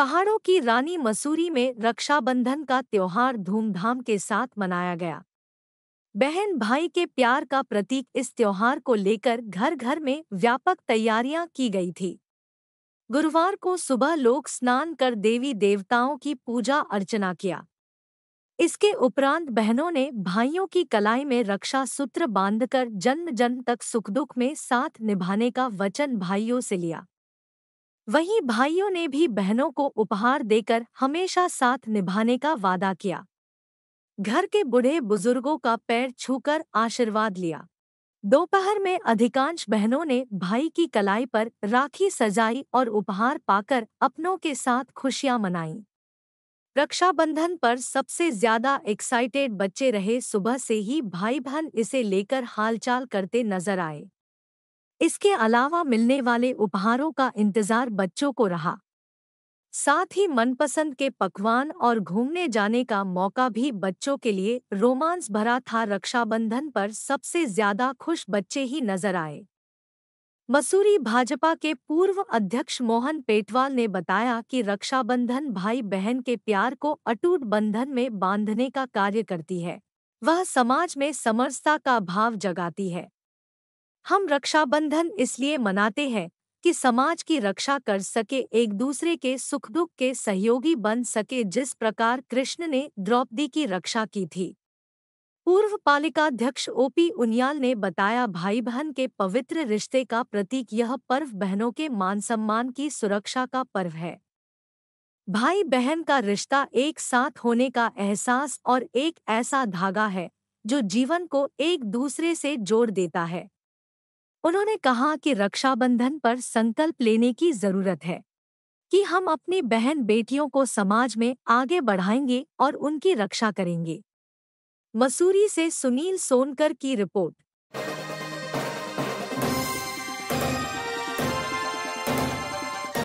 पहाड़ों की रानी मसूरी में रक्षाबंधन का त्यौहार धूमधाम के साथ मनाया गया बहन भाई के प्यार का प्रतीक इस त्यौहार को लेकर घर घर में व्यापक तैयारियां की गई थी गुरुवार को सुबह लोग स्नान कर देवी देवताओं की पूजा अर्चना किया इसके उपरांत बहनों ने भाइयों की कलाई में रक्षा सूत्र बांधकर जन्म जन्म तक सुख दुख में साथ निभाने का वचन भाइयों से लिया वहीं भाइयों ने भी बहनों को उपहार देकर हमेशा साथ निभाने का वादा किया घर के बूढ़े बुजुर्गों का पैर छूकर आशीर्वाद लिया दोपहर में अधिकांश बहनों ने भाई की कलाई पर राखी सजाई और उपहार पाकर अपनों के साथ खुशियां मनाईं रक्षाबंधन पर सबसे ज्यादा एक्साइटेड बच्चे रहे सुबह से ही भाई बहन इसे लेकर हालचाल करते नजर आए इसके अलावा मिलने वाले उपहारों का इंतजार बच्चों को रहा साथ ही मनपसंद के पकवान और घूमने जाने का मौका भी बच्चों के लिए रोमांस भरा था रक्षाबंधन पर सबसे ज्यादा खुश बच्चे ही नजर आए मसूरी भाजपा के पूर्व अध्यक्ष मोहन पेटवाल ने बताया कि रक्षाबंधन भाई बहन के प्यार को अटूट बंधन में बांधने का कार्य करती है वह समाज में समरसता का भाव जगाती है हम रक्षाबंधन इसलिए मनाते हैं कि समाज की रक्षा कर सके एक दूसरे के सुख दुख के सहयोगी बन सके जिस प्रकार कृष्ण ने द्रौपदी की रक्षा की थी पूर्व पालिकाध्यक्ष ओपी उनियाल ने बताया भाई बहन के पवित्र रिश्ते का प्रतीक यह पर्व बहनों के मान सम्मान की सुरक्षा का पर्व है भाई बहन का रिश्ता एक साथ होने का एहसास और एक ऐसा धागा है जो जीवन को एक दूसरे से जोड़ देता है उन्होंने कहा कि रक्षाबंधन पर संकल्प लेने की जरूरत है कि हम अपनी बहन बेटियों को समाज में आगे बढ़ाएंगे और उनकी रक्षा करेंगे मसूरी से सुनील सोनकर की रिपोर्ट